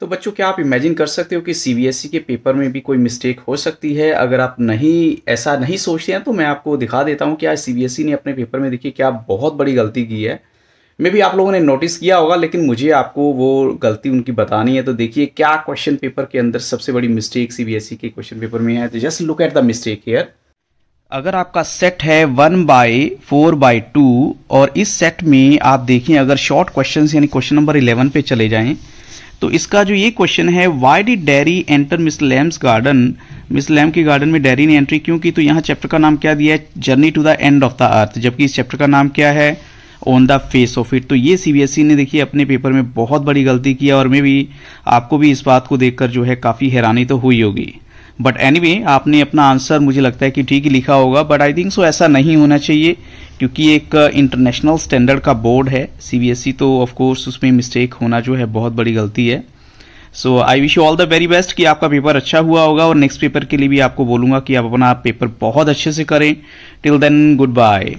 तो बच्चों क्या आप इमेजिन कर सकते हो कि सी e के पेपर में भी कोई मिस्टेक हो सकती है अगर आप नहीं ऐसा नहीं सोचते हैं तो मैं आपको दिखा देता हूं कि आज सी ने अपने पेपर में देखिए क्या बहुत बड़ी गलती की है मे भी आप लोगों ने नोटिस किया होगा लेकिन मुझे आपको वो गलती उनकी बतानी है तो देखिए क्या क्वेश्चन पेपर के अंदर सबसे बड़ी मिस्टेक सी e के क्वेश्चन पेपर में है तो just look at the mistake here अगर आपका सेट है one by four by two और इस सेट में आप देखें अगर शॉर्ट क्वेश्चन यानी क्वेश्चन नंबर इलेवन पे चले जाएं तो इसका जो ये क्वेश्चन है why did Derry enter Miss Lamb's garden Miss Lamb के गार्डन में डेरी ने एंट्री क्यों की तो यहाँ चैप्टर का नाम क्या दिया है journey to the end of the earth जबकि इस चैप्टर का नाम क्या है on the face of it तो ये सीबीएसई e ने देखिए अपने पेपर में बहुत बड़ी गलती की और मे भी आपको भी इस बात को देखकर जो है काफ़ी हैरानी तो हुई होगी बट एनी anyway, आपने अपना आंसर मुझे लगता है कि ठीक ही लिखा होगा बट आई थिंक सो ऐसा नहीं होना चाहिए क्योंकि एक इंटरनेशनल uh, स्टैंडर्ड का बोर्ड है सीबीएसई e, तो ऑफकोर्स उसमें मिस्टेक होना जो है बहुत बड़ी गलती है so I wish you all the very best कि आपका पेपर अच्छा हुआ होगा और नेक्स्ट पेपर के लिए भी आपको बोलूंगा कि आप अपना पेपर बहुत अच्छे से करें टिल देन गुड बाय